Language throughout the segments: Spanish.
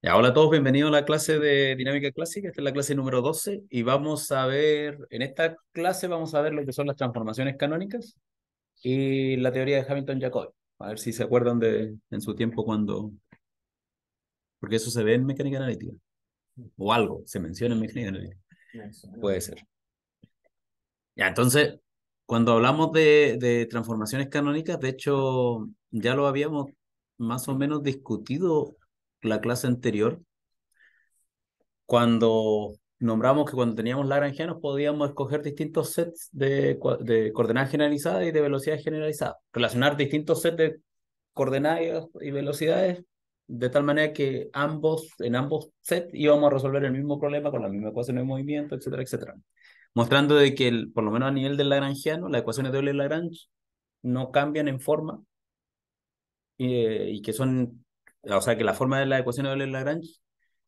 Ya, hola a todos, bienvenidos a la clase de dinámica clásica. Esta es la clase número 12 y vamos a ver, en esta clase vamos a ver lo que son las transformaciones canónicas y la teoría de Hamilton-Jacobi. A ver si se acuerdan de en su tiempo cuando... Porque eso se ve en mecánica analítica. O algo, se menciona en mecánica analítica. Puede ser. Ya, entonces, cuando hablamos de, de transformaciones canónicas, de hecho, ya lo habíamos más o menos discutido la clase anterior, cuando nombramos que cuando teníamos lagrangianos podíamos escoger distintos sets de, coordenadas generalizadas y de velocidades generalizadas, relacionar distintos sets de coordenadas y velocidades de tal manera que ambos, en ambos sets íbamos a resolver el mismo problema con la misma ecuación de movimiento, etcétera, etcétera. Mostrando de que, por lo menos a nivel del lagrangiano, las ecuaciones de Euler-Lagrange no cambian en forma eh, y que son o sea que la forma de la ecuación de Lagrange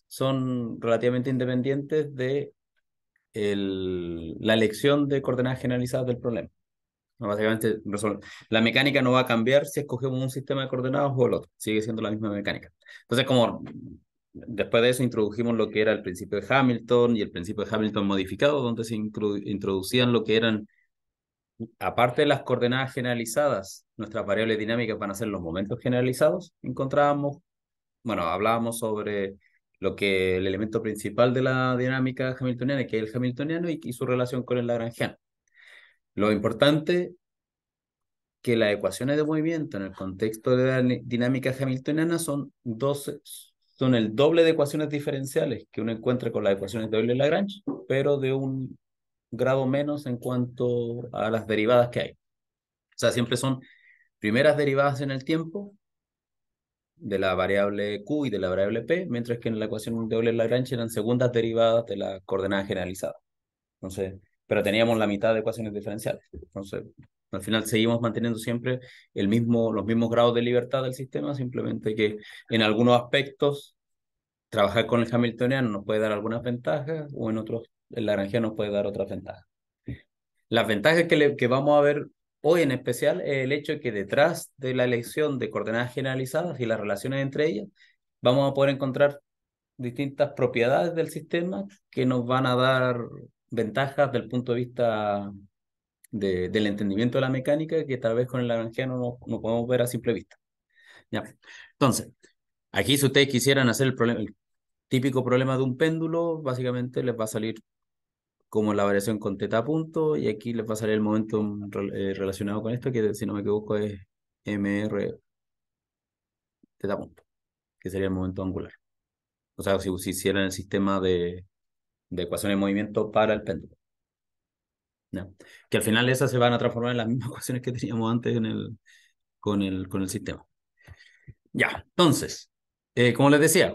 son relativamente independientes de el, la elección de coordenadas generalizadas del problema. Básicamente, la mecánica no va a cambiar si escogemos un sistema de coordenadas o el otro, sigue siendo la misma mecánica. Entonces, como después de eso introdujimos lo que era el principio de Hamilton y el principio de Hamilton modificado, donde se introducían lo que eran aparte de las coordenadas generalizadas, nuestras variables dinámicas van a ser los momentos generalizados. Encontrábamos, bueno, hablábamos sobre lo que el elemento principal de la dinámica hamiltoniana, que es el hamiltoniano y, su relación con el lagrangiano. Lo importante que las ecuaciones de movimiento en el contexto de la dinámica hamiltoniana son, dos, son el doble de ecuaciones diferenciales que uno encuentra con las ecuaciones de Euler-Lagrange, pero de un grado menos en cuanto a las derivadas que hay. O sea, siempre son primeras derivadas en el tiempo de la variable q y de la variable p, mientras que en la ecuación doble Lagrange eran segundas derivadas de la coordenada generalizada. Entonces, pero teníamos la mitad de ecuaciones diferenciales. Entonces, al final seguimos manteniendo siempre el mismo, los mismos grados de libertad del sistema, simplemente que en algunos aspectos trabajar con el hamiltoniano nos puede dar algunas ventajas o en otros el Laranjeo nos puede dar otras ventajas. Las ventajas que, que vamos a ver hoy en especial es el hecho de que detrás de la elección de coordenadas generalizadas y las relaciones entre ellas, vamos a poder encontrar distintas propiedades del sistema que nos van a dar ventajas del punto de vista de, del entendimiento de la mecánica que tal vez con el laranjeo no, no podemos ver a simple vista. Ya. Entonces, aquí si ustedes quisieran hacer el típico problema de un péndulo, básicamente les va a salir como la variación con teta punto, y aquí les va el momento eh, relacionado con esto, que si no me equivoco es MR teta punto, que sería el momento angular. O sea, si, hicieran el sistema de, ecuaciones de movimiento para el péndulo. Que al final esas se van a transformar en las mismas ecuaciones que teníamos antes en el, con, el, con el sistema. Ya, entonces, eh, como les decía,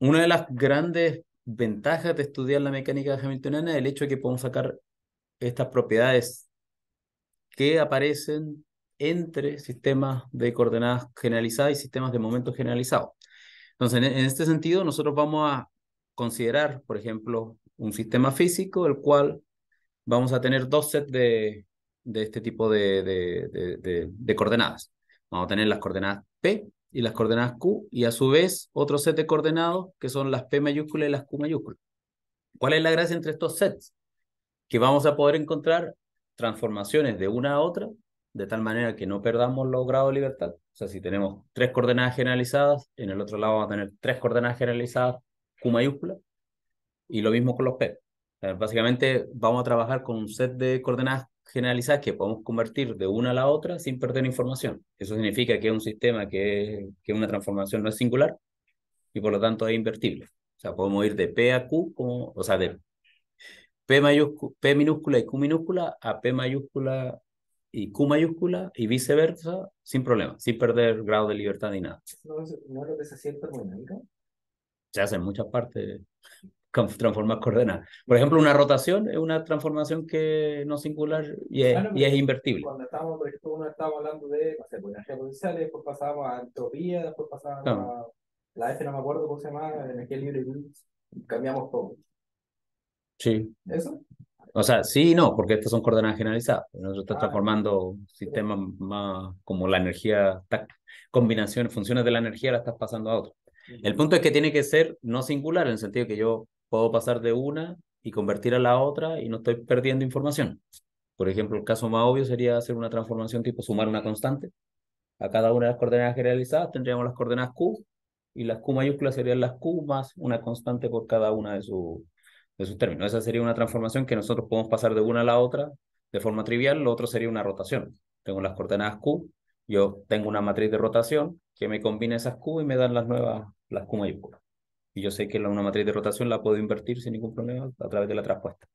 una de las grandes ventajas de estudiar la mecánica hamiltoniana es el hecho de que podemos sacar estas propiedades que aparecen entre sistemas de coordenadas generalizadas y sistemas de momentos generalizados. Entonces, en este sentido, nosotros vamos a considerar, por ejemplo, un sistema físico, el cual vamos a tener dos sets de, este tipo de, de, de, coordenadas. Vamos a tener las coordenadas P y las coordenadas Q, y a su vez otro set de coordenados que son las P mayúsculas y las Q mayúsculas. ¿Cuál es la gracia entre estos sets? Que vamos a poder encontrar transformaciones de una a otra, de tal manera que no perdamos los grados de libertad. O sea, si tenemos tres coordenadas generalizadas, en el otro lado vamos a tener tres coordenadas generalizadas Q mayúsculas, y lo mismo con los P. básicamente vamos a trabajar con un set de coordenadas generalizadas que podemos convertir de una a la otra sin perder información. Eso significa que es un sistema que, que una transformación no es singular y por lo tanto es invertible. O sea, podemos ir de P a Q, como, o sea, de P, minúscula y Q minúscula a P mayúscula y Q mayúscula y viceversa sin problema, sin perder grado de libertad ni nada. ¿No, es lo que se siente en Se hace en muchas partes transformar coordenadas. Por ejemplo, una rotación es una transformación que no singular y es, singular y es invertible. Cuando estábamos, por ejemplo, uno estaba hablando de, pues, energía potencial, después pasábamos a entropía, después pasábamos a la F, no me acuerdo cómo se llama, energía libre y cambiamos todo. Sí. ¿Eso? O sea, sí y no, porque estas son coordenadas generalizadas. Pues, Nosotros estamos ah. transformando sistemas más como la energía, combinaciones, funciones de la energía, la estás pasando a otro. El punto es que tiene que ser no singular, en el sentido que yo puedo pasar de una y convertir a la otra y no estoy perdiendo información. Por ejemplo, el caso más obvio sería hacer una transformación tipo sumar una constante. A cada una de las coordenadas generalizadas tendríamos las coordenadas Q y las Q mayúsculas serían las Q más una constante por cada una de, de sus términos. Esa sería una transformación que nosotros podemos pasar de una a la otra de forma trivial. Lo otro sería una rotación. Tengo las coordenadas Q, yo tengo una matriz de rotación que me combina esas Q y me dan las nuevas, las Q mayúsculas. Y yo sé que una matriz de rotación la puedo invertir sin ningún problema a través de la traspuesta.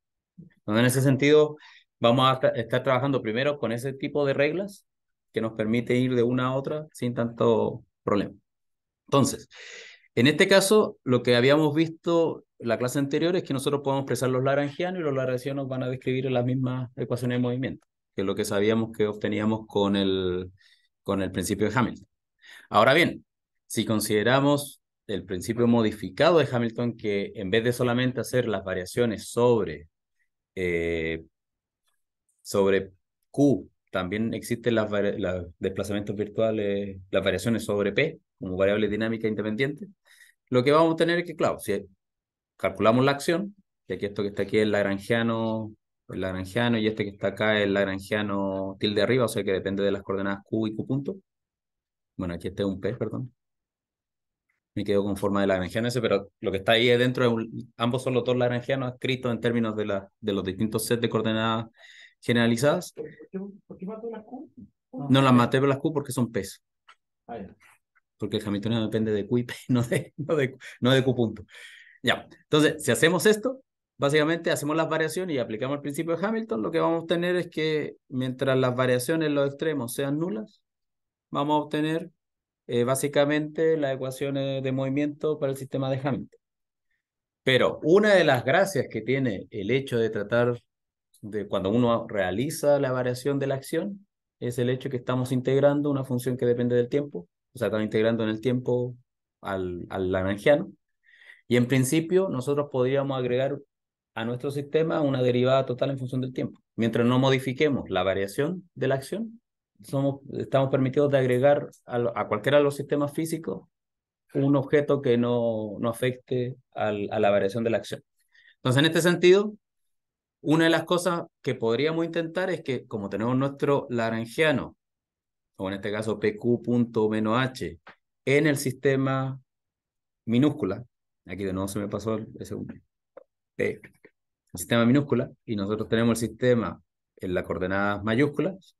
en ese sentido, vamos a estar trabajando primero con ese tipo de reglas que nos permite ir de una a otra sin tanto problema. Entonces, en este caso, lo que habíamos visto en la clase anterior es que nosotros podemos expresar los laranjianos y los laranjianos van a describir las mismas ecuaciones de movimiento, que es lo que sabíamos que obteníamos con el, con el principio de Hamilton. Ahora bien, si consideramos el principio modificado de Hamilton que en vez de solamente hacer las variaciones sobre, eh, sobre Q, también existen los desplazamientos virtuales, las variaciones sobre P como variable dinámica independiente. Lo que vamos a tener es que, claro, si calculamos la acción, y aquí esto que está aquí es lagrangiano, el lagrangiano, y este que está acá es el lagrangiano tilde arriba, o sea que depende de las coordenadas Q y Q punto. Bueno, aquí este es un P, perdón me quedo con forma de lagrangiano ese, pero lo que está ahí dentro, es un, ambos son los dos lagrangianos escritos en términos de, la, de los distintos sets de coordenadas generalizadas. ¿Por qué, las Q? No, las maté por las Q porque son pesos ah, Porque el Hamiltoniano depende de Q y P, no de, no de, no de Q punto. Ya, entonces, si hacemos esto, básicamente hacemos las variaciones y aplicamos el principio de Hamilton, lo que vamos a obtener es que mientras las variaciones en los extremos sean nulas, vamos a obtener eh, básicamente las ecuaciones de movimiento para el sistema de Hamilton. Pero una de las gracias que tiene el hecho de tratar de cuando uno realiza la variación de la acción es el hecho que estamos integrando una función que depende del tiempo, o sea, estamos integrando en el tiempo al, al lagrangiano. Y en principio nosotros podríamos agregar a nuestro sistema una derivada total en función del tiempo. Mientras no modifiquemos la variación de la acción, somos, estamos permitidos de agregar a, cualquiera de los sistemas físicos un objeto que no, no afecte a la variación de la acción. Entonces, en este sentido, una de las cosas que podríamos intentar es que, como tenemos nuestro laranjiano, o en este caso pq.-h en el sistema minúscula, aquí de nuevo se me pasó el, segundo el sistema minúscula, y nosotros tenemos el sistema en las coordenadas mayúsculas,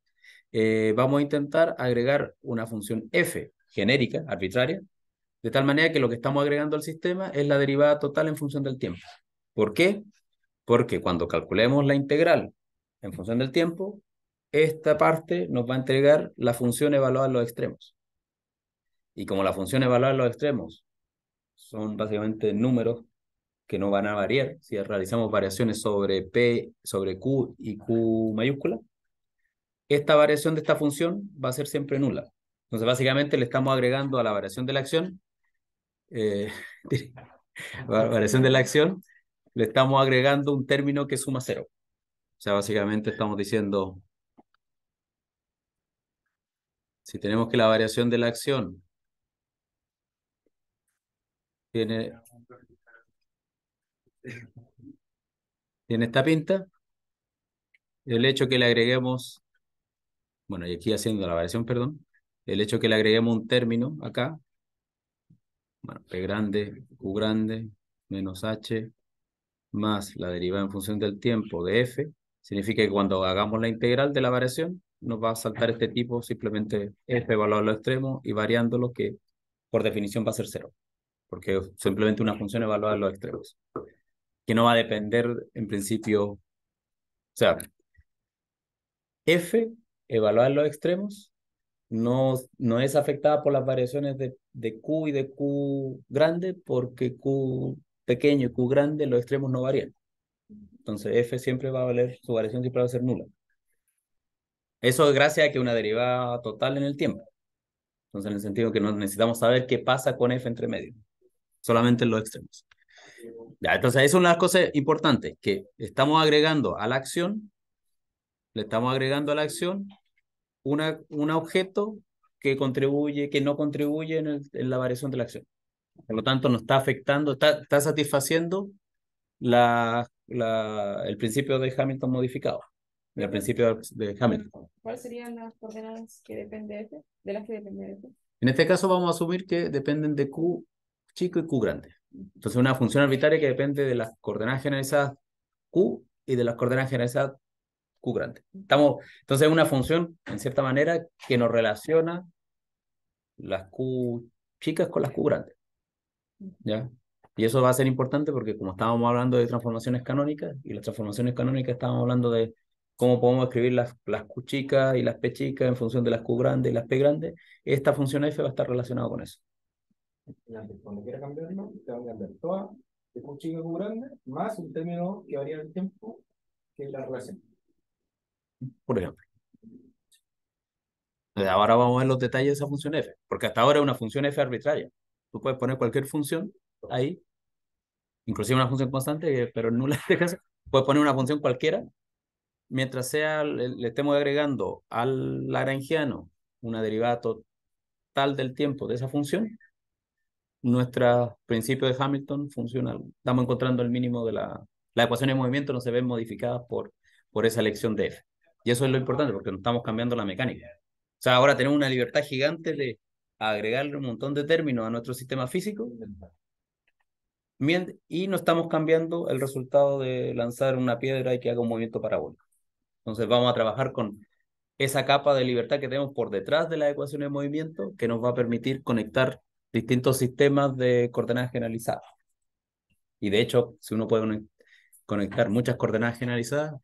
eh, vamos a intentar agregar una función f genérica, arbitraria, de tal manera que lo que estamos agregando al sistema es la derivada total en función del tiempo. ¿Por qué? Porque cuando calculemos la integral en función del tiempo, esta parte nos va a entregar la función evaluada en los extremos. Y como la función evaluada en los extremos son básicamente números que no van a variar, si realizamos variaciones sobre P, sobre Q y Q mayúscula, esta variación de esta función va a ser siempre nula. Entonces, básicamente le estamos agregando a la variación de la acción, eh, La variación de la acción, le estamos agregando un término que suma cero. O sea, básicamente estamos diciendo, si tenemos que la variación de la acción tiene, tiene esta pinta, el hecho que le agreguemos bueno, y aquí haciendo la variación, perdón, el hecho que le agreguemos un término acá, bueno, P grande, Q grande, menos H, más la derivada en función del tiempo de F, significa que cuando hagamos la integral de la variación, nos va a saltar este tipo simplemente F evaluado a los extremos y variándolo que por definición va a ser cero, porque es simplemente una función evaluada a los extremos, que no va a depender en principio, o sea, F evaluar los extremos, no, no es afectada por las variaciones de, de Q y de Q grande, porque Q pequeño y Q grande, los extremos no varían. Entonces F siempre va a valer, su variación siempre va a ser nula. Eso es gracias a que una derivada total en el tiempo. Entonces, en el sentido que no necesitamos saber qué pasa con F entre medio, solamente en los extremos. Ya, entonces, es una de las cosas importantes, que estamos agregando a la acción le estamos agregando a la acción una, un objeto que contribuye, que no contribuye en, la variación de la acción. Por lo tanto, no está afectando, está, está satisfaciendo la, el principio de Hamilton modificado, el principio de Hamilton. ¿Cuáles serían las coordenadas que depende de, de las que depende de F? En este caso vamos a asumir que dependen de Q chico y Q grande. Entonces, una función arbitraria que depende de las coordenadas generalizadas Q y de las coordenadas generalizadas Q grande. Estamos, entonces es una función, en cierta manera, que nos relaciona las Q chicas con las Q grandes. ¿Ya? Y eso va a ser importante porque como estábamos hablando de transformaciones canónicas, y las transformaciones canónicas estábamos hablando de cómo podemos escribir las, las Q chicas y las P chicas en función de las Q grandes y las P grandes, esta función F va a estar relacionada con eso. Cuando quiera cambiarlo, te van a cambiar toda de Q chica a Q grande, más un término que varía el tiempo, que es la relación por ejemplo. Ahora vamos a ver los detalles de esa función f, porque hasta ahora es una función f arbitraria. Tú puedes poner cualquier función ahí, inclusive una función constante, eh, pero nula en este caso. Puedes poner una función cualquiera, mientras sea le, estemos agregando al lagrangiano una derivada total del tiempo de esa función, nuestro principio de Hamilton funciona. Estamos encontrando el mínimo de la... la ecuación de movimiento no se ven modificadas por, por esa elección de f. Y eso es lo importante, porque no estamos cambiando la mecánica. O sea, ahora tenemos una libertad gigante de agregarle un montón de términos a nuestro sistema físico y no estamos cambiando el resultado de lanzar una piedra y que haga un movimiento parabólico. Entonces vamos a trabajar con esa capa de libertad que tenemos por detrás de las ecuaciones de movimiento que nos va a permitir conectar distintos sistemas de coordenadas generalizadas. Y de hecho, si uno puede conectar muchas coordenadas generalizadas,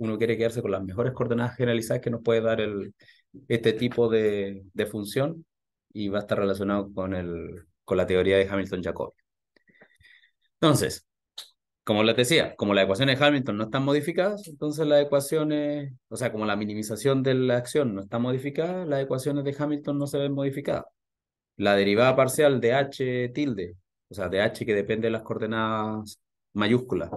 uno quiere quedarse con las mejores coordenadas generalizadas que nos puede dar este tipo de, función y va a estar relacionado con, con la teoría de Hamilton-Jacobi. Entonces, como les decía, como las ecuaciones de Hamilton no están modificadas, entonces las ecuaciones, o sea, como la minimización de la acción no está modificada, las ecuaciones de Hamilton no se ven modificadas. La derivada parcial de h tilde, o sea, de h que depende de las coordenadas mayúsculas,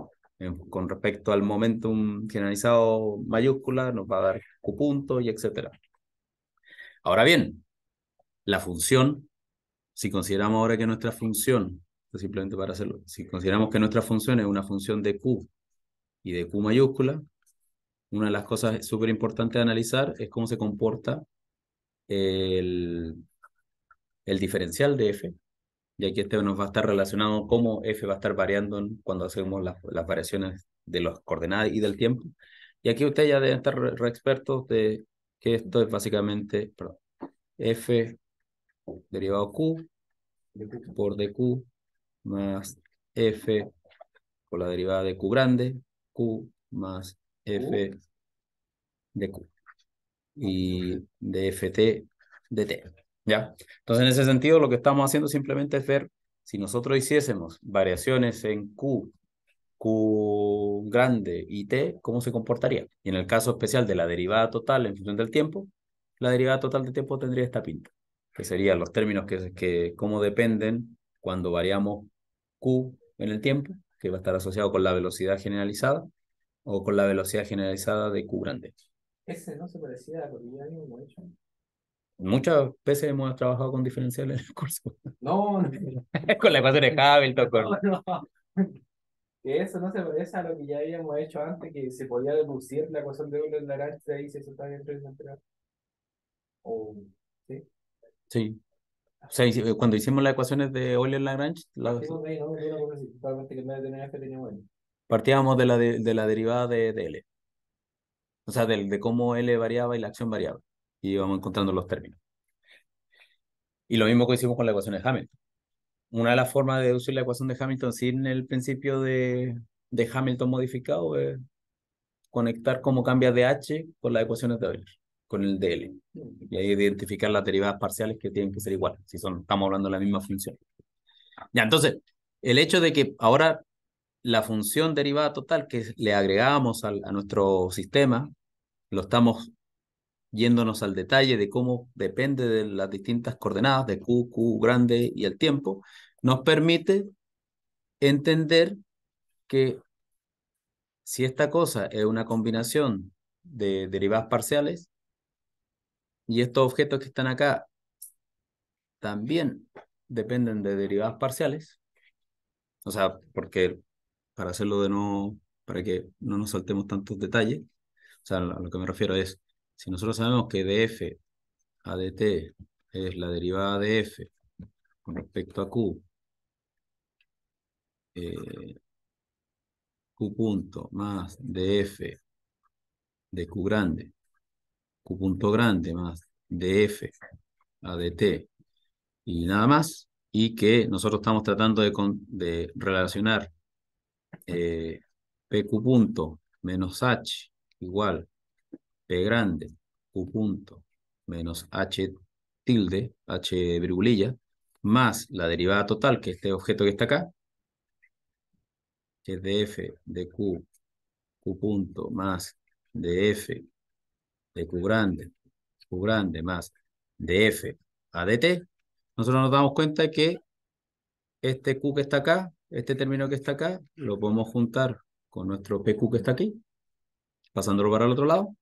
eh, con respecto al momentum generalizado mayúscula, nos va a dar Q punto y etcétera. Ahora bien, la función, si consideramos ahora que nuestra función, simplemente para hacerlo, si consideramos que nuestra función es una función de Q y de Q mayúscula, una de las cosas súper importantes de analizar es cómo se comporta el, el diferencial de F y aquí este nos va a estar relacionado cómo f va a estar variando cuando hacemos las, variaciones de las coordenadas y del tiempo. Y aquí ustedes ya deben estar re, expertos de que esto es básicamente perdón, f derivado q por dq más f por la derivada de q grande, q más f de q y de ft de t. ¿Ya? Entonces, en ese sentido, lo que estamos haciendo simplemente es ver si nosotros hiciésemos variaciones en Q, Q grande y T, ¿cómo se comportaría? Y en el caso especial de la derivada total en función del tiempo, la derivada total de tiempo tendría esta pinta, que serían los términos que, que cómo dependen cuando variamos Q en el tiempo, que va a estar asociado con la velocidad generalizada, o con la velocidad generalizada de Q grande. ¿Ese no se parecía a la hecho? muchas veces hemos trabajado con diferenciales en el curso. No, no. con la ecuación de Hamilton. No, no. eso no se parece a lo que ya habíamos hecho antes, que se podía deducir la ecuación de Euler Lagrange ahí, si eso está dentro de O, ¿sí? Sí. O sea, eh, cuando hicimos las ecuaciones de Euler Lagrange, la... partíamos de la, de la derivada de, de L. O sea, del, de cómo L variaba y la acción variaba y vamos encontrando los términos. Y lo mismo que hicimos con la ecuación de Hamilton. Una de las formas de deducir la ecuación de Hamilton sin el principio de, Hamilton modificado es conectar cómo cambia h con las ecuaciones de Euler, con el DL. Y ahí identificar las derivadas parciales que tienen que ser iguales, si son, estamos hablando de la misma función. Ya, entonces, el hecho de que ahora la función derivada total que le agregamos a, a nuestro sistema, lo estamos yéndonos al detalle de cómo depende de las distintas coordenadas de Q, Q grande y el tiempo, nos permite entender que si esta cosa es una combinación de derivadas parciales y estos objetos que están acá también dependen de derivadas parciales, o sea, porque para hacerlo de no para que no nos saltemos tantos detalles, o sea, a lo que me refiero es, si nosotros sabemos que df a dt es la derivada de f con respecto a q, eh, q punto más df de q grande, q punto grande más df a dt y nada más, y que nosotros estamos tratando de, relacionar eh, pq punto menos h igual P grande, Q punto, menos H tilde, H virgulilla, más la derivada total, que este objeto que está acá, que es de F de Q, Q punto, más de F de Q grande, Q grande, más de F a dt, nosotros nos damos cuenta que este Q que está acá, este término que está acá, lo podemos juntar con nuestro PQ que está aquí, pasándolo para el otro lado,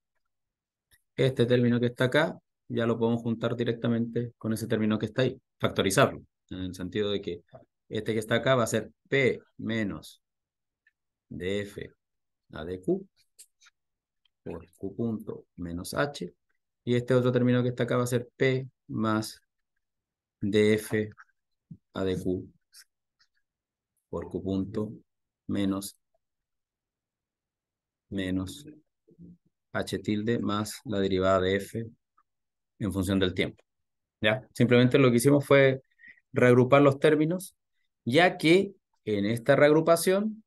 este término que está acá ya lo podemos juntar directamente con ese término que está ahí, factorizarlo, en el sentido de que este que está acá va a ser P menos df a por Q punto menos H, y este otro término que está acá va a ser P más df a por Q punto menos menos h tilde más la derivada de f en función del tiempo. ¿Ya? Simplemente lo que hicimos fue reagrupar los términos, ya que en esta reagrupación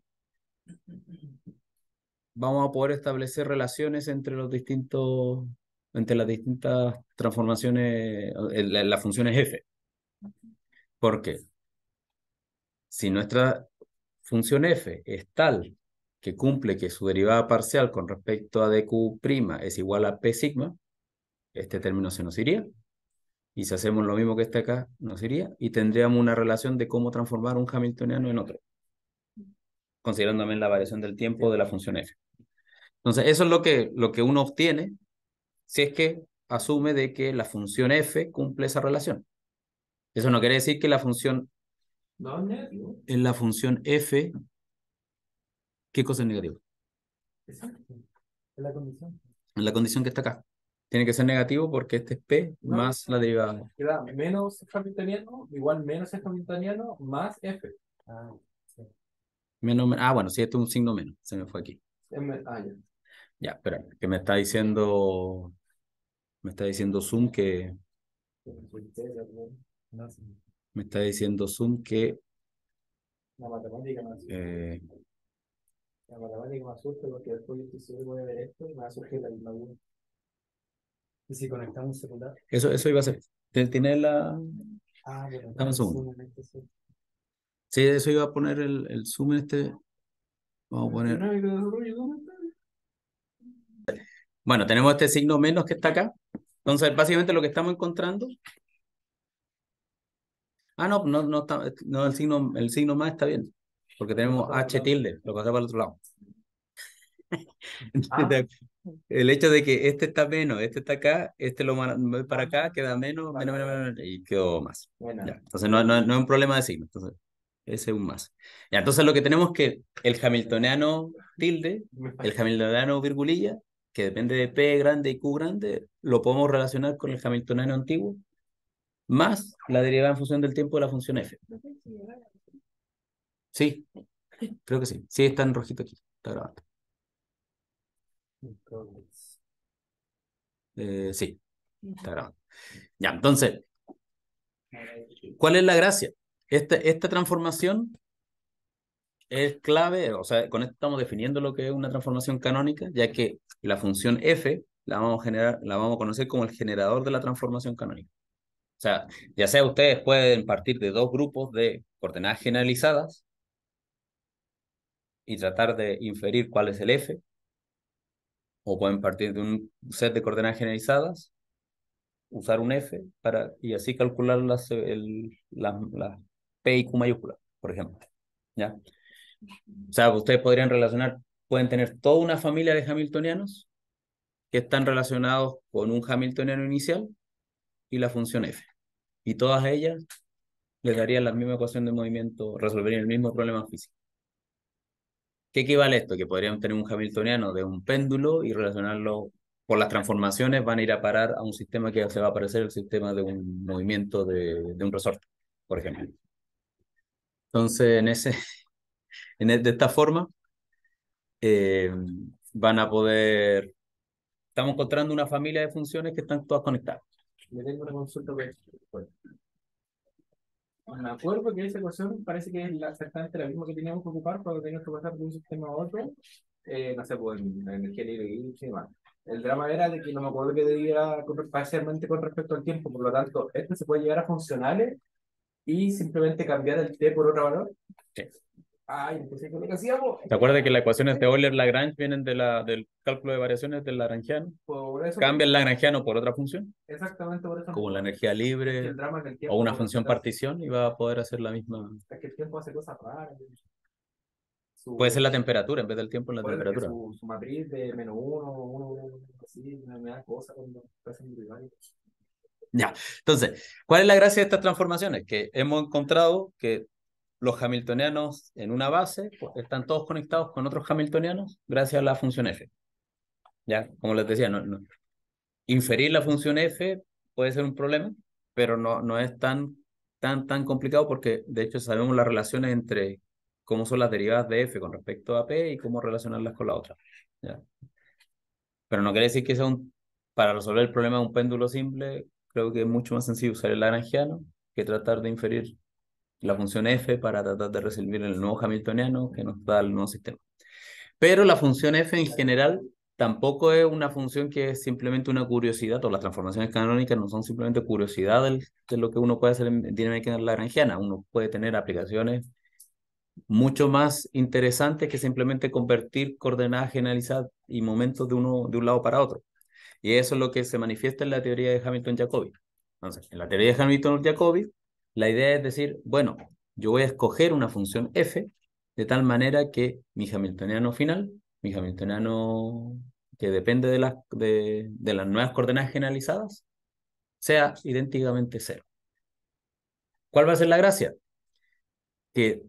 vamos a poder establecer relaciones entre los distintos entre las distintas transformaciones, las eh, la funciones f. ¿Por qué? Si nuestra función f es tal que cumple que su derivada parcial con respecto a dq' es igual a p sigma, este término se nos iría. Y si hacemos lo mismo que está acá, nos iría. Y tendríamos una relación de cómo transformar un hamiltoniano en otro. considerándome la variación del tiempo de la función f. Entonces, eso es lo que, lo que uno obtiene si es que asume de que la función f cumple esa relación. Eso no quiere decir que la función... En la función f ¿Qué cosa es negativo? Es la condición. En la condición que está acá. Tiene que ser negativo porque este es P más la derivada. Queda menos hamiltoniano, igual menos hamiltoniano, más F. Ah, sí. ah bueno, sí, este es un signo menos. Se me fue aquí. ah, ya. Ya, espera, que me está diciendo. Me está diciendo Zoom que. Me está diciendo Zoom que. La matemática la matemática me asusta porque después yo estoy seguro de ver esto y me va a surgir la misma duda. ¿Y si conectamos celular? Eso, eso iba a ser. ¿Tienes la...? Ah, bueno. Dame un segundo. Sí, eso iba a poner el, el zoom este. Vamos a poner... Bueno, tenemos este signo menos que está acá. Entonces, básicamente lo que estamos encontrando... Ah, no, no, no está, no, el signo, el signo más está bien porque tenemos H tilde, lo que para el otro lado. Ah. El hecho de que este está menos, este está acá, este lo para ah. acá, queda menos, menos, menos, menos, y quedó más. entonces no, no, no, es un problema de signo, entonces ese es un más. Ya, entonces lo que tenemos es que el hamiltoniano tilde, el hamiltoniano virgulilla, que depende de P grande y Q grande, lo podemos relacionar con el hamiltoniano antiguo, más la derivada en función del tiempo de la función f. Sí, creo que sí. Sí, está en rojito aquí. Está grabando. Eh, sí, está grabando. Ya, entonces, ¿cuál es la gracia? Esta, esta transformación es clave, o sea, con esto estamos definiendo lo que es una transformación canónica, ya que la función f la vamos a generar, la vamos a conocer como el generador de la transformación canónica. O sea, ya sea ustedes pueden partir de dos grupos de coordenadas generalizadas y tratar de inferir cuál es el F, o pueden partir de un set de coordenadas generalizadas, usar un F para, y así calcular las, el, la P y Q mayúsculas, por ejemplo. ¿Ya? O sea, ustedes podrían relacionar, pueden tener toda una familia de hamiltonianos que están relacionados con un hamiltoniano inicial y la función F. Y todas ellas les darían la misma ecuación de movimiento, resolverían el mismo problema físico. ¿Qué equivale esto? Que podríamos tener un hamiltoniano de un péndulo y relacionarlo por las transformaciones, van a ir a parar a un sistema que se va a parecer el sistema de un movimiento de, un resorte, por ejemplo. Entonces, en ese, en e, de esta forma, eh, van a poder. Estamos encontrando una familia de funciones que están todas conectadas. tengo consulta. Pues me acuerdo que esa ecuación parece que es exactamente la misma que teníamos que ocupar cuando teníamos que pasar de un sistema a otro, eh, no sé, pues en la energía libre y demás. El drama era de que no me acuerdo que debía parcialmente con respecto al tiempo, por lo tanto, esto se puede llegar a funcionales y simplemente cambiar el t por otro valor. Sí. Ay, entonces, es lo que hacíamos? ¿Te acuerdas que las ecuaciones de Euler-Lagrange vienen de la, del cálculo de variaciones del Lagrangiano? Por Cambia el Lagrangiano por otra función. Exactamente por eso. Como la energía libre o una función partición y va a poder hacer la misma. Es que el tiempo hace cosas raras. Puede ser la temperatura en vez del tiempo en la temperatura. Su, matriz de menos uno, uno, uno, así, me da cosa cuando estás individual. Ya, entonces, ¿cuál es la gracia de estas transformaciones? Que hemos encontrado que los hamiltonianos en una base pues, están todos conectados con otros hamiltonianos gracias a la función f. Ya, como les decía, no, inferir la función f puede ser un problema, pero no, no es tan, tan, tan complicado porque de hecho sabemos las relaciones entre cómo son las derivadas de f con respecto a p y cómo relacionarlas con la otra. Pero no quiere decir que sea un, para resolver el problema de un péndulo simple, creo que es mucho más sencillo usar el lagrangiano que tratar de inferir la función f para tratar de resolver el nuevo hamiltoniano que nos da el nuevo sistema. Pero la función f en general tampoco es una función que es simplemente una curiosidad, o las transformaciones canónicas no son simplemente curiosidad de lo que uno puede hacer en dinámica lagrangiana, uno puede tener aplicaciones mucho más interesantes que simplemente convertir coordenadas generalizadas y momentos de uno de un lado para otro. Y eso es lo que se manifiesta en la teoría de Hamilton-Jacobi. Entonces, en la teoría de Hamilton-Jacobi, la idea es decir, bueno, yo voy a escoger una función f de tal manera que mi hamiltoniano final, mi hamiltoniano que depende de las, de, las nuevas coordenadas generalizadas, sea idénticamente cero. ¿Cuál va a ser la gracia? Que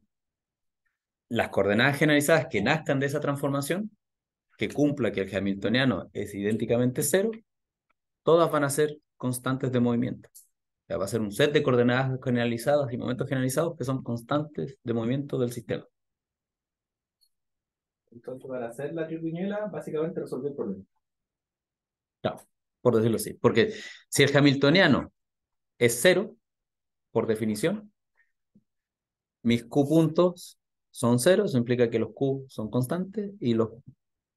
las coordenadas generalizadas que nazcan de esa transformación, que cumpla que el hamiltoniano es idénticamente cero, todas van a ser constantes de movimiento va a ser un set de coordenadas generalizadas y momentos generalizados que son constantes de movimiento del sistema. Entonces, para hacer la triquiñuela, básicamente resolver el problema. por decirlo así. Porque si el hamiltoniano es cero, por definición, mis Q puntos son cero, eso implica que los Q son constantes y los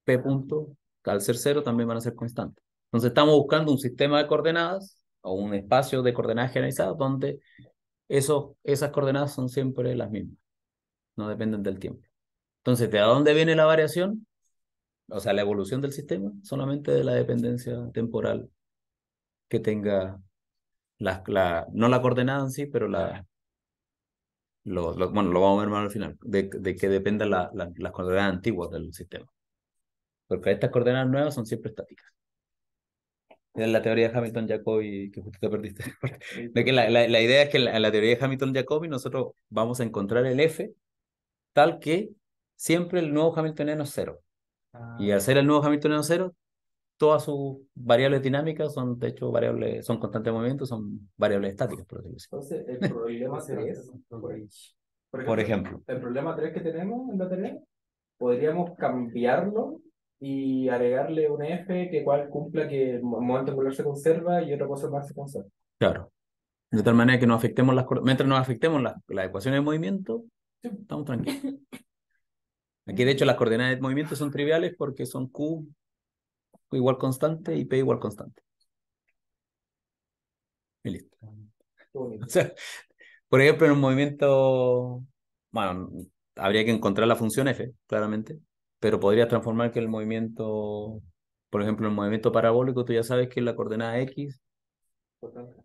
P puntos, al ser cero, también van a ser constantes. Entonces estamos buscando un sistema de coordenadas o un espacio de coordenadas generalizadas donde esas coordenadas son siempre las mismas, no dependen del tiempo. Entonces, ¿de dónde viene la variación? O sea, la evolución del sistema, solamente de la dependencia temporal que tenga las no la coordenada en sí, pero la, lo, bueno, lo vamos a ver más al final, de, de que dependan las coordenadas antiguas del sistema. Porque estas coordenadas nuevas son siempre estáticas. La teoría de Hamilton-Jacobi, que justo te perdiste. de que la, la, la, idea es que la, la teoría de Hamilton-Jacobi nosotros vamos a encontrar el F tal que siempre el nuevo Hamiltoniano es cero. Y al ah. ser el nuevo Hamiltoniano cero, todas sus variables dinámicas son, de hecho, variables, son constantes de movimiento, son variables estáticas, por decirlo Entonces, el problema sería por ejemplo, por ejemplo, el problema 3 que tenemos en la teoría, podríamos cambiarlo y agregarle un F que cual cumpla que el momento angular se conserva y otra cosa más se conserva. Claro. De tal manera que no afectemos las mientras no afectemos las, ecuaciones de movimiento, estamos tranquilos. Aquí de hecho las coordenadas de movimiento son triviales porque son Q igual constante y P igual constante. Y listo. O por ejemplo, en un movimiento, bueno, habría que encontrar la función F, claramente, pero podrías transformar que el movimiento, por ejemplo, el movimiento parabólico, tú ya sabes que la coordenada X... Constante.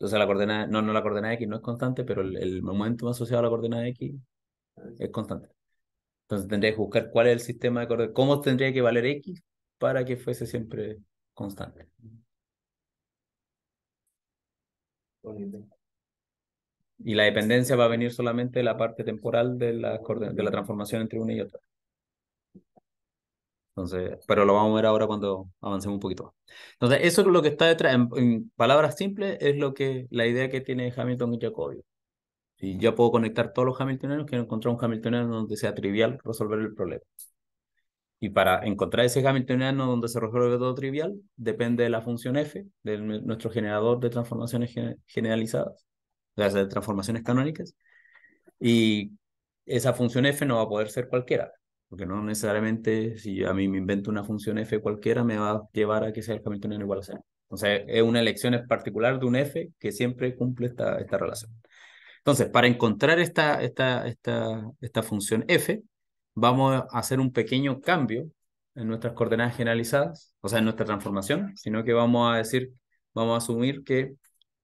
la coordenada, no, no la coordenada X no es constante, pero el, momento asociado a la coordenada X es constante. Entonces tendrías que buscar cuál es el sistema de coordenadas, cómo tendría que valer X para que fuese siempre constante. Y la dependencia va a venir solamente de la parte temporal de la, de la transformación entre una y otra. Entonces, pero lo vamos a ver ahora cuando avancemos un poquito más. Entonces, eso es lo que está detrás, en, palabras simples, es lo que la idea que tiene Hamilton y Jacobi. Y yo puedo conectar todos los hamiltonianos, quiero encontrar un hamiltoniano donde sea trivial resolver el problema. Y para encontrar ese hamiltoniano donde se resuelve todo trivial, depende de la función f, de nuestro generador de transformaciones generalizadas, de transformaciones canónicas. Y esa función f no va a poder ser cualquiera, porque no necesariamente si a mí me invento una función f cualquiera me va a llevar a que sea el camino n igual a cero. Entonces es una elección particular de un f que siempre cumple esta, esta relación. Entonces, para encontrar esta, esta, esta, esta función f, vamos a hacer un pequeño cambio en nuestras coordenadas generalizadas, o sea, en nuestra transformación, sino que vamos a decir, vamos a asumir que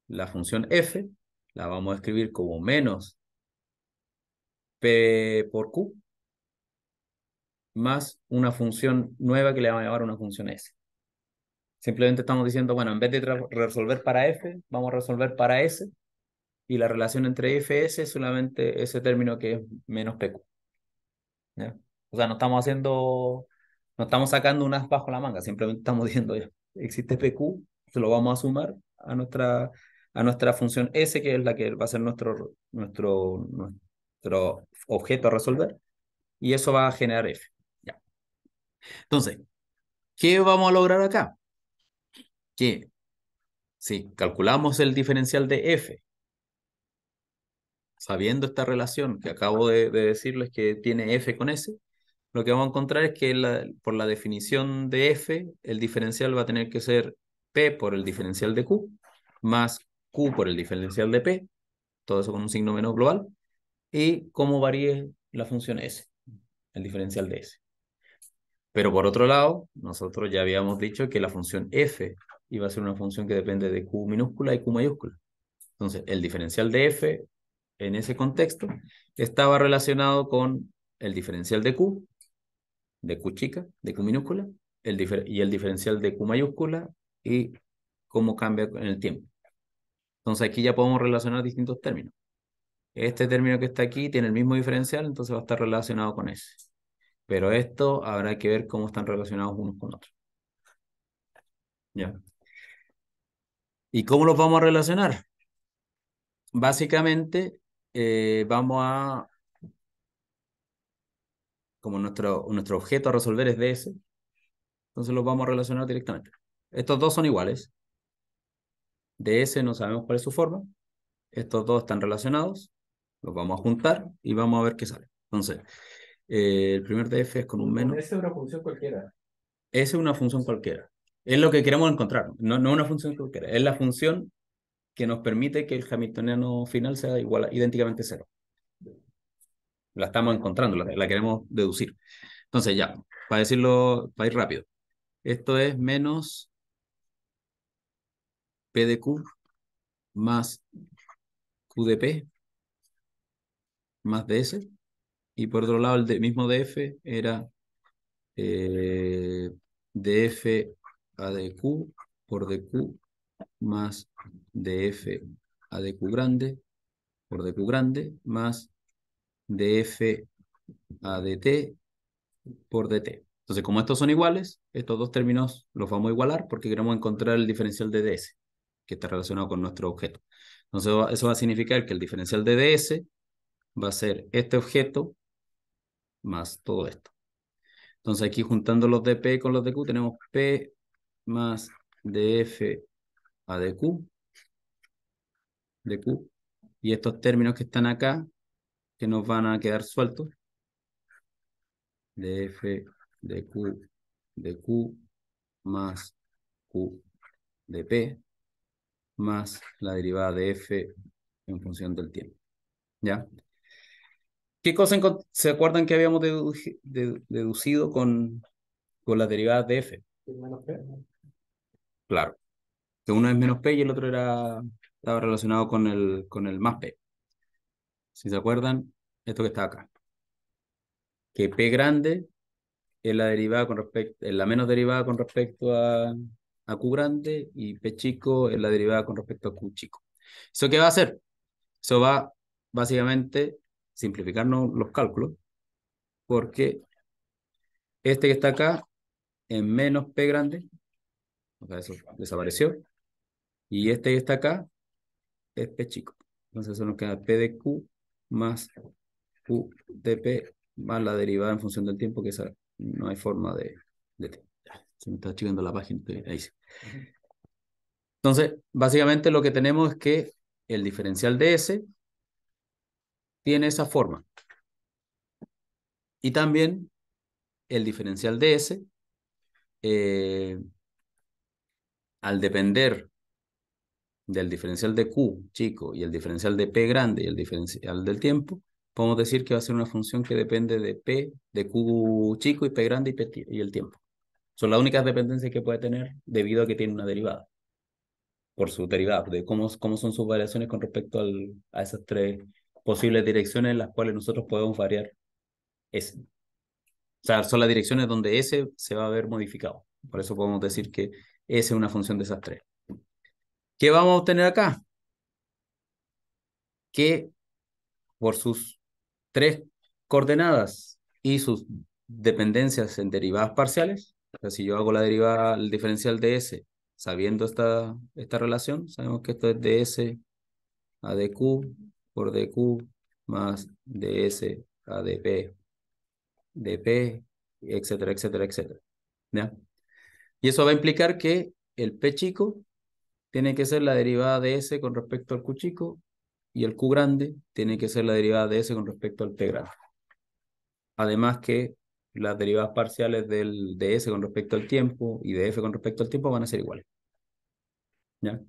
la función f la vamos a escribir como menos p por q más una función nueva que le va a llamar una función S. Simplemente estamos diciendo, bueno, en vez de resolver para F, vamos a resolver para S, y la relación entre F y S es solamente ese término que es menos PQ. O sea, no estamos haciendo, no estamos sacando un as bajo la manga, simplemente estamos diciendo, ya, existe PQ, se lo vamos a sumar a nuestra, a nuestra función S, que es la que va a ser nuestro, nuestro, nuestro objeto a resolver, y eso va a generar F. Entonces, ¿qué vamos a lograr acá? Que si calculamos el diferencial de f, sabiendo esta relación que acabo de, decirles que tiene f con s, lo que vamos a encontrar es que por la definición de f, el diferencial va a tener que ser p por el diferencial de q, más q por el diferencial de p, todo eso con un signo menos global, y cómo varía la función s, el diferencial de s. Pero por otro lado, nosotros ya habíamos dicho que la función f iba a ser una función que depende de q minúscula y q mayúscula. Entonces, el diferencial de f en ese contexto estaba relacionado con el diferencial de q, de q chica, de q minúscula, y el diferencial de q mayúscula y cómo cambia en el tiempo. Entonces aquí ya podemos relacionar distintos términos. Este término que está aquí tiene el mismo diferencial, entonces va a estar relacionado con ese. Pero esto habrá que ver cómo están relacionados unos con otros. ¿Ya? ¿Y cómo los vamos a relacionar? Básicamente, eh, vamos a, como nuestro, nuestro objeto a resolver es DS, entonces los vamos a relacionar directamente. Estos dos son iguales. DS no sabemos cuál es su forma. Estos dos están relacionados. Los vamos a juntar y vamos a ver qué sale. Entonces, eh, el primer DF es con un menos. Esa es una función cualquiera. Esa es una función cualquiera. Es lo que queremos encontrar. No, no una función cualquiera. Es la función que nos permite que el hamiltoniano final sea igual a, idénticamente cero. La estamos encontrando, la, la, queremos deducir. Entonces, ya, para decirlo, para ir rápido. Esto es menos P de Q más Q de P más DS y por otro lado, el mismo DF era eh, DF a DQ por DQ más DF a DQ grande por DQ grande más DF a DT por DT. Entonces, como estos son iguales, estos dos términos los vamos a igualar porque queremos encontrar el diferencial de DS, que está relacionado con nuestro objeto. Entonces, eso va a significar que el diferencial de DS va a ser este objeto más todo esto. Entonces aquí juntando los de P con los de Q tenemos P más DF a de Q. De Q. y estos términos que están acá, que nos van a quedar sueltos, DF, de Q. más Q de P, más la derivada de F en función del tiempo. ¿Ya? ¿Qué cosa se acuerdan que habíamos deducido con, con las derivadas de f? Menos p. Claro. Que uno es menos p y el otro era, estaba relacionado con el, con el más p. Si se acuerdan, esto que está acá. Que p grande es la derivada con respecto, en la menos derivada con respecto a, a q grande y p chico es la derivada con respecto a q chico. ¿Eso qué va a hacer? Eso va básicamente simplificarnos los cálculos, porque este que está acá en menos P grande, o eso desapareció, y este que está acá es P chico. Entonces eso nos queda P de Q más Q de P más la derivada en función del tiempo, que no hay forma de... se me está la página, ahí Entonces, básicamente lo que tenemos es que el diferencial de S tiene esa forma. Y también el diferencial de S, eh, al depender del diferencial de Q chico y el diferencial de P grande y el diferencial del tiempo, podemos decir que va a ser una función que depende de P, de Q chico y P grande y, y el tiempo. Son las únicas dependencias que puede tener debido a que tiene una derivada, por su derivada, de cómo, cómo son sus variaciones con respecto al, a esas tres posibles direcciones en las cuales nosotros podemos variar S. O sea, son las direcciones donde S se va a ver modificado. Por eso podemos decir que S es una función de esas tres. ¿Qué vamos a obtener acá? Que por sus tres coordenadas y sus dependencias en derivadas parciales, o sea, si yo hago la derivada, el diferencial de S, sabiendo esta, esta relación, sabemos que esto es de S a dq por q más ds a de p etcétera, etcétera, etcétera. ¿Ya? Y eso va a implicar que el p chico tiene que ser la derivada de s con respecto al q chico y el q grande tiene que ser la derivada de s con respecto al p grande. Además que las derivadas parciales del, de s con respecto al tiempo y de f con respecto al tiempo van a ser iguales. ¿Ya?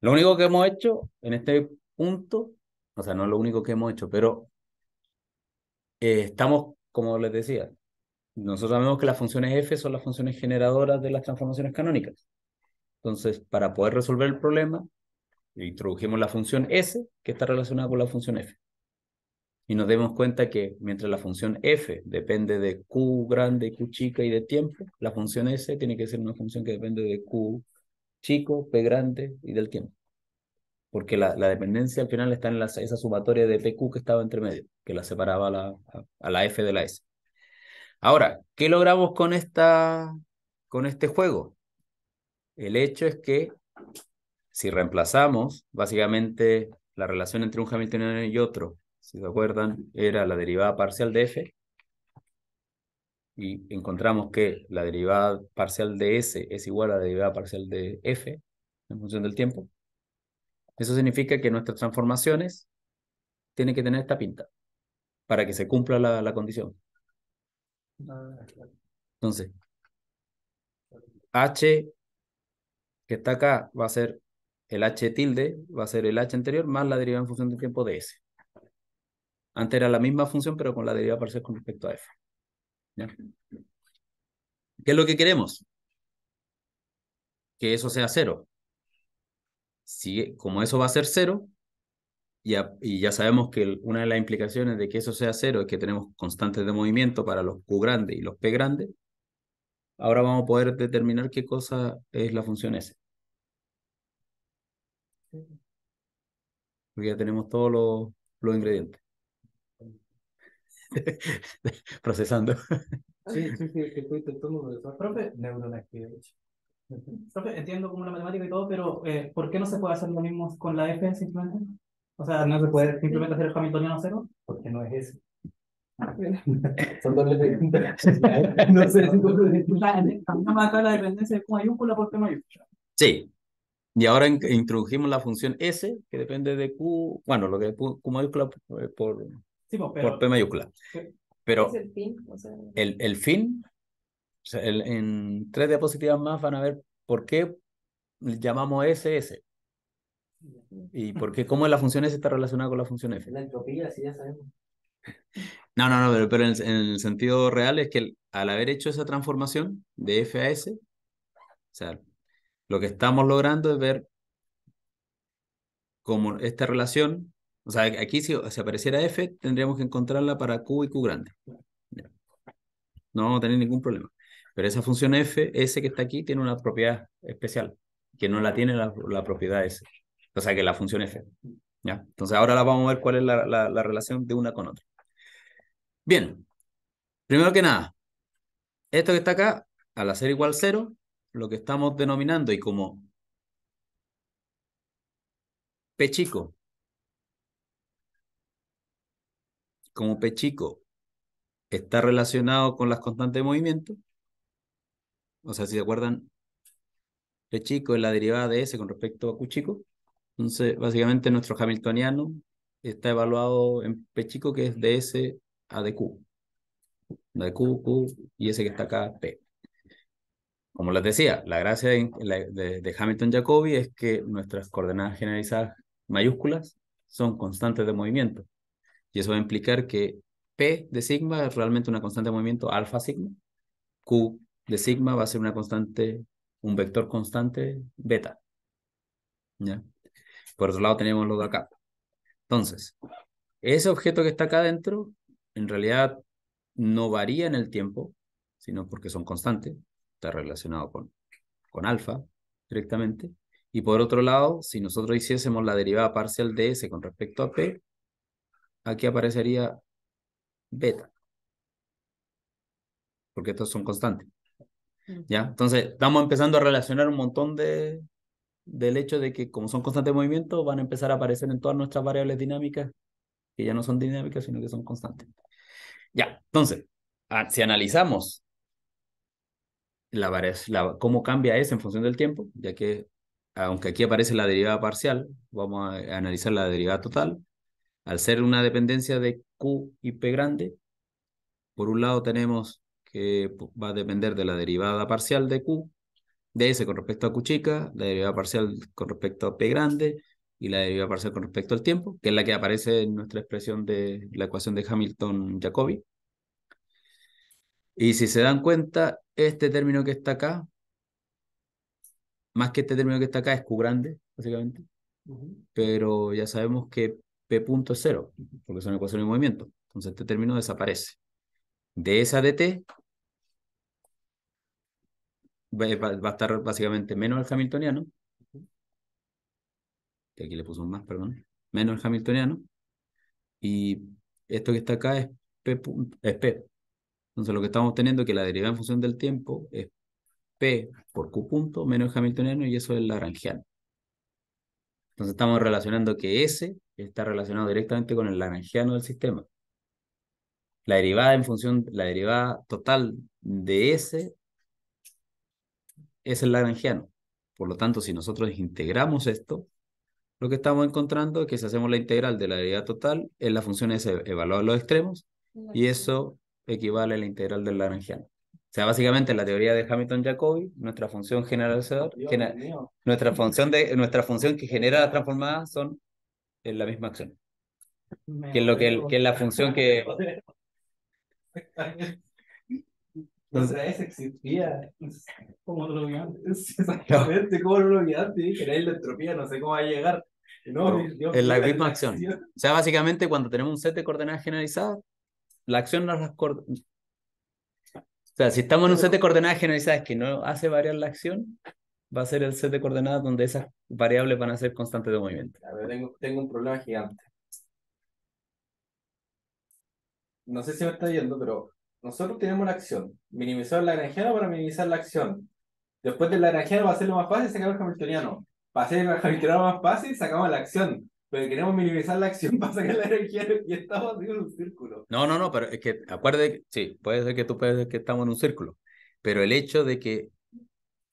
Lo único que hemos hecho en este punto, o sea, no es lo único que hemos hecho, pero eh, estamos, como les decía, nosotros sabemos que las funciones F son las funciones generadoras de las transformaciones canónicas. Entonces, para poder resolver el problema, introdujimos la función S que está relacionada con la función F. Y nos dimos cuenta que mientras la función F depende de Q grande, Q chica y de tiempo, la función S tiene que ser una función que depende de Q chico, P grande y del tiempo porque la, dependencia al final está en esa sumatoria de PQ que estaba entre medio, que la separaba la, a, la F de la S. Ahora, ¿qué logramos con, esta, con este juego? El hecho es que si reemplazamos básicamente la relación entre un Hamiltoniano y otro, si se acuerdan, era la derivada parcial de F, y encontramos que la derivada parcial de S es igual a la derivada parcial de F en función del tiempo, eso significa que nuestras transformaciones tienen que tener esta pinta para que se cumpla la, condición. Ah, Entonces, H que está acá va a ser el H tilde, va a ser el H anterior más la derivada en función del tiempo de S. Antes era la misma función, pero con la derivada parcial con respecto a F. ¿Qué es lo que queremos? Que eso sea cero como eso va a ser cero, y, y ya sabemos que una de las implicaciones de que eso sea cero es que tenemos constantes de movimiento para los Q grandes y los P grandes, ahora vamos a poder determinar qué cosa es la función S. Porque ya tenemos todos los, ingredientes. Procesando. Sí, sí, sí, entiendo como la matemática y todo, pero eh, ¿por qué no se puede hacer lo mismo con la F simplemente? O sea, ¿no se puede simplemente hacer el Hamiltoniano cero? Porque no es eso. Son dobles no sé si tú acá la dependencia de Q mayúscula por P mayúscula. Sí. Y ahora introdujimos la función S, que depende de Q, bueno, lo que es Q, mayúscula eh, por, pues, por, P mayúscula. Pero el fin, o sea... el, el fin en tres diapositivas más van a ver por qué llamamos S S. Y por qué, cómo la función S está relacionada con la función F. La entropía, sí, ya sabemos. No, no, no, pero, en, el, sentido real es que al haber hecho esa transformación de F a S, o sea, lo que estamos logrando es ver cómo esta relación, o sea, aquí si, si apareciera F, tendríamos que encontrarla para Q y Q grande. No vamos a tener ningún problema. Pero esa función f, s que está aquí, tiene una propiedad especial, que no la tiene la, propiedad s. O sea, que la función f. ¿ya? Entonces ahora la vamos a ver cuál es la, relación de una con otra. Bien, primero que nada, esto que está acá, al hacer igual cero, lo que estamos denominando y como P chico, como P chico está relacionado con las constantes de movimiento, o sea, si se acuerdan, P chico es la derivada de S con respecto a Q chico. Entonces, básicamente nuestro Hamiltoniano está evaluado en P chico que es de S a de Q. de Q, Q y S que está acá, P. Como les decía, la gracia de, de Hamilton-Jacobi es que nuestras coordenadas generalizadas mayúsculas son constantes de movimiento. Y eso va a implicar que P de sigma es realmente una constante de movimiento alfa sigma, Q de sigma va a ser una constante, un vector constante beta. Por otro lado tenemos lo de acá. Entonces, ese objeto que está acá adentro, en realidad no varía en el tiempo, sino porque son constantes, está relacionado con, con alfa directamente. Y por otro lado, si nosotros hiciésemos la derivada parcial de S con respecto a P, aquí aparecería beta. Porque estos son constantes. ¿ya? Entonces, estamos empezando a relacionar un montón de del hecho de que como son constantes movimientos, van a empezar a aparecer en todas nuestras variables dinámicas, que ya no son dinámicas, sino que son constantes. Ya, entonces, ah, si analizamos la, cómo cambia S en función del tiempo, ya que aunque aquí aparece la derivada parcial, vamos a analizar la derivada total. Al ser una dependencia de Q y P grande, por un lado tenemos que va a depender de la derivada parcial de Q, de S con respecto a Q chica, la derivada parcial con respecto a P grande y la derivada parcial con respecto al tiempo, que es la que aparece en nuestra expresión de la ecuación de Hamilton-Jacobi. Y si se dan cuenta, este término que está acá, más que este término que está acá, es Q grande, básicamente. Pero ya sabemos que P punto es cero, porque son ecuaciones de movimiento. Entonces este término desaparece. De esa dt eh, va, a estar básicamente menos el hamiltoniano. aquí le puso un más, perdón. Menos el hamiltoniano. Y esto que está acá es P, Entonces lo que estamos obteniendo es que la derivada en función del tiempo es P por Q punto menos el hamiltoniano y eso es el laranjiano. Entonces estamos relacionando que S está relacionado directamente con el laranjiano del sistema. La derivada en función, la derivada total de S es el lagrangiano. Por lo tanto, si nosotros integramos esto, lo que estamos encontrando es que si hacemos la integral de la realidad total, es la función es evaluar los extremos y eso equivale a la integral del lagrangiano. O sea, básicamente la teoría de Hamilton-Jacobi, nuestra función generalizadora, nuestra función de nuestra función que genera la transformada son en eh, la misma acción. que lo que es la función que entonces existía. como no lo Exactamente, ¿cómo no lo olvidaste? la entropía, no sé cómo va a llegar. No, en la misma acción. O sea, básicamente cuando tenemos un set de coordenadas generalizadas, la acción no las O sea, si estamos en un set de coordenadas generalizadas que no hace variar la acción, va a ser el set de coordenadas donde esas variables van a ser constantes de movimiento. A ver, tengo, tengo un problema gigante. No sé si me está yendo, pero nosotros tenemos la acción, minimizar la lagrangiano para minimizar la acción. Después de la va a ser lo más fácil, sacar el hamiltoniano. Para ser el hamiltoniano más fácil, sacamos la acción. Pero queremos minimizar la acción para sacar la energía y estamos en un círculo. No, no, no, pero es que acuérdate, sí, puede ser que tú puedes que estamos en un círculo, pero el hecho de que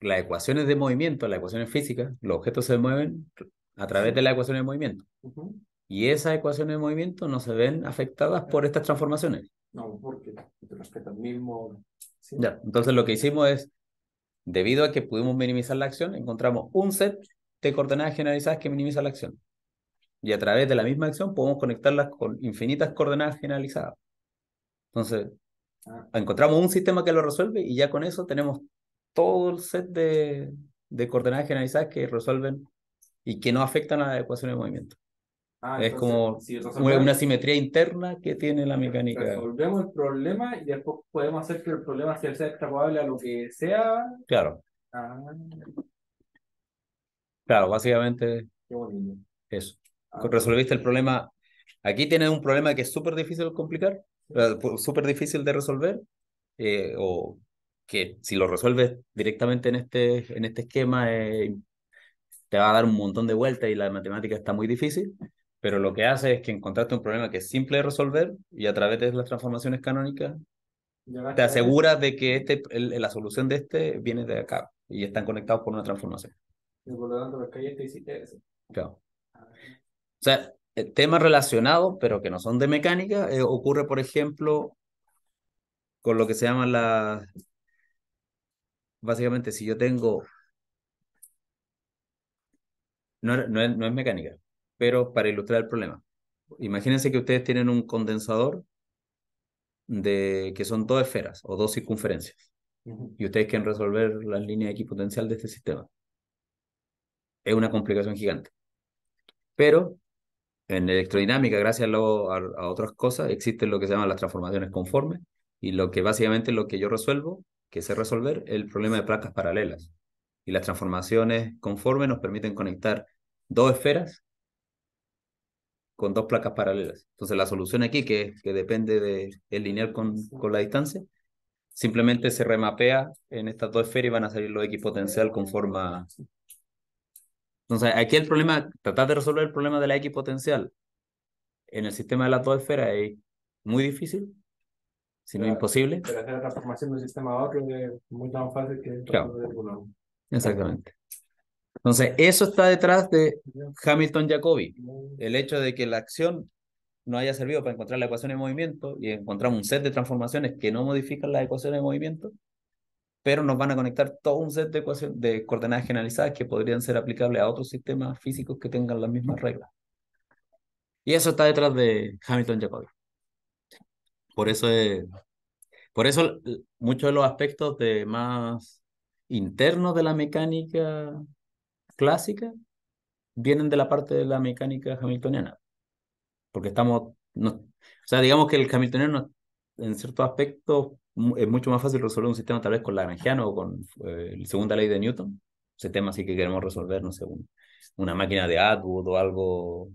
las ecuaciones de movimiento, las ecuaciones físicas, los objetos se mueven a través de las ecuaciones de movimiento. Y esas ecuaciones de movimiento no se ven afectadas por estas transformaciones. No, porque te mismo. Ya, entonces lo que hicimos es, debido a que pudimos minimizar la acción, encontramos un set de coordenadas generalizadas que minimiza la acción. Y a través de la misma acción podemos conectarlas con infinitas coordenadas generalizadas. Entonces, ah. encontramos un sistema que lo resuelve y ya con eso tenemos todo el set de, de coordenadas generalizadas que resuelven y que no afectan a la ecuación de movimiento. Ah, es como una simetría interna que tiene la mecánica. Resolvemos el problema y después podemos hacer que el problema sea extrapolable a lo que sea. Claro. Ah. Claro, básicamente Qué eso. Ah, resolviste el problema. Aquí tienes un problema que es súper difícil de complicar, eh, súper difícil de resolver, eh, o que si lo resuelves directamente en este, en este esquema, eh, te va a dar un montón de vueltas y la matemática está muy difícil pero lo que hace es que encontraste un problema que es simple de resolver y a través de las transformaciones canónicas te aseguras de que este, la solución de este viene de acá y están conectados por una transformación. por hiciste Claro. Ah, o sea, eh, temas relacionados, pero que no son de mecánica, eh, ocurre, por ejemplo, con lo que se llama la... Básicamente, si yo tengo... no es mecánica, pero para ilustrar el problema. Imagínense que ustedes tienen un condensador de que son dos esferas o dos circunferencias y ustedes quieren resolver la línea equipotencial de este sistema. Es una complicación gigante. Pero en electrodinámica, gracias a, otras cosas, existen lo que se llaman las transformaciones conformes y lo que básicamente lo que yo resuelvo, que sé resolver, el problema de placas paralelas. Y las transformaciones conformes nos permiten conectar dos esferas con dos placas paralelas. Entonces la solución aquí, que, que depende del el lineal con, con la distancia, simplemente se remapea en estas dos esferas y van a salir los equipotencial con forma... Entonces aquí el problema, tratar de resolver el problema de la equipotencial en el sistema de las dos esferas es muy difícil, si no imposible. Pero hacer la transformación de un sistema a otro es muy tan fácil que... Claro. Exactamente. Entonces, eso está detrás de Hamilton Jacobi, el hecho de que la acción no haya servido para encontrar la ecuación de movimiento y encontramos un set de transformaciones que no modifican las ecuaciones de movimiento, pero nos van a conectar todo un set de, ecuaciones, de coordenadas generalizadas que podrían ser aplicables a otros sistemas físicos que tengan las mismas reglas. Y eso está detrás de Hamilton Jacobi. Por eso, es, por eso muchos de los aspectos de más internos de la mecánica clásica vienen de la parte de la mecánica hamiltoniana, porque estamos, no, o sea, digamos que el hamiltoniano en ciertos aspectos es mucho más fácil resolver un sistema tal vez con Lagrangiano o con eh, la segunda ley de Newton, ese tema así que queremos resolver, no sé, una máquina de Atwood o algo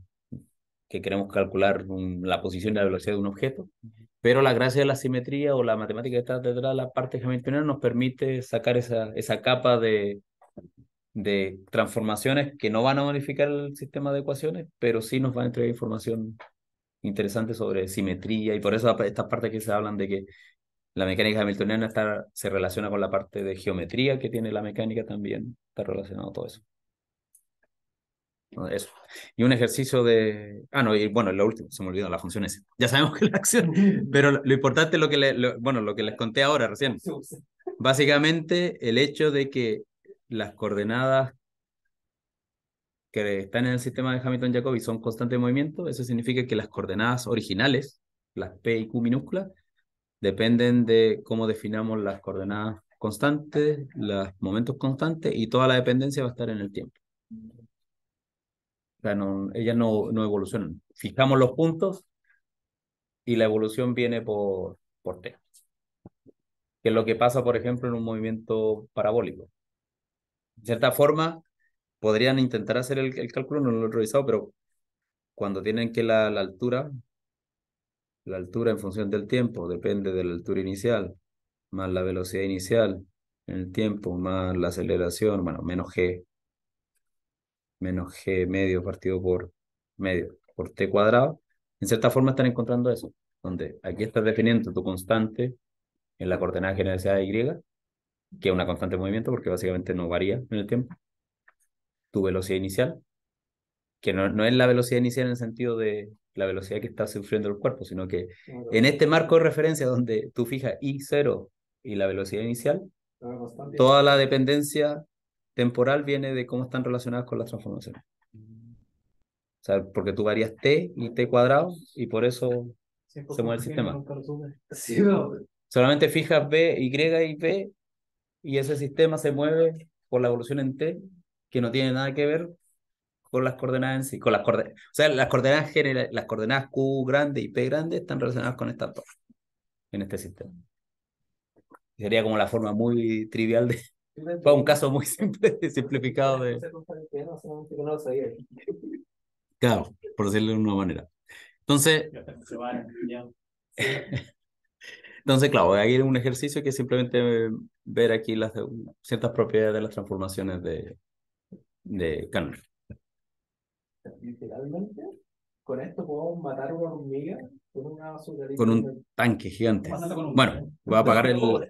que queremos calcular la posición y la velocidad de un objeto, pero la gracia de la simetría o la matemática que está detrás de la parte hamiltoniana nos permite sacar esa, esa capa de, de transformaciones que no van a modificar el sistema de ecuaciones, pero sí nos van a entregar información interesante sobre simetría y por eso estas partes que se hablan de que la mecánica hamiltoniana está, se relaciona con la parte de geometría que tiene la mecánica también, está relacionado todo eso. Eso. Y un ejercicio de... Ah, no, y bueno, lo último, se me olvidó, la función Ya sabemos que la acción, pero lo, importante es lo que, bueno, lo que les conté ahora recién. Básicamente el hecho de que las coordenadas que están en el sistema de Hamilton-Jacobi son constantes de movimiento, eso significa que las coordenadas originales, las P y Q minúsculas, dependen de cómo definamos las coordenadas constantes, los momentos constantes y toda la dependencia va a estar en el tiempo. O sea, no, ellas no, no evolucionan. Fijamos los puntos y la evolución viene por, por T. Que es lo que pasa, por ejemplo, en un movimiento parabólico de cierta forma, podrían intentar hacer el, cálculo, no lo he revisado, pero cuando tienen que la, altura, la altura en función del tiempo, depende de la altura inicial, más la velocidad inicial, en el tiempo, más la aceleración, bueno, menos g, menos g medio partido por medio, por t cuadrado, en cierta forma están encontrando eso, donde aquí estás definiendo tu constante en la coordenada generalizada de y, que es una constante de movimiento porque básicamente no varía en el tiempo. Tu velocidad inicial, que no, es la velocidad inicial en el sentido de la velocidad que está sufriendo el cuerpo, sino que en este marco de referencia donde tú fijas I0 y la velocidad inicial, toda la dependencia temporal viene de cómo están relacionadas con las transformaciones. O sea, porque tú varías T y T cuadrado y por eso se mueve el sistema. Solamente fijas B, Y y B y ese sistema se mueve por la evolución en T, que no tiene nada que ver con las coordenadas en sí. Con las o sea, las coordenadas, las coordenadas Q grande y P grande están relacionadas con esta dos en este sistema. Sería como la forma muy trivial de... Fue un caso muy simple, simplificado de... Claro, por decirlo de una manera. Entonces... Entonces, claro, hay un ejercicio que es simplemente eh, ver aquí las ciertas propiedades de las transformaciones de, de Literalmente, con esto podemos matar una hormiga con una Con un tanque gigante. Bueno, voy a apagar el...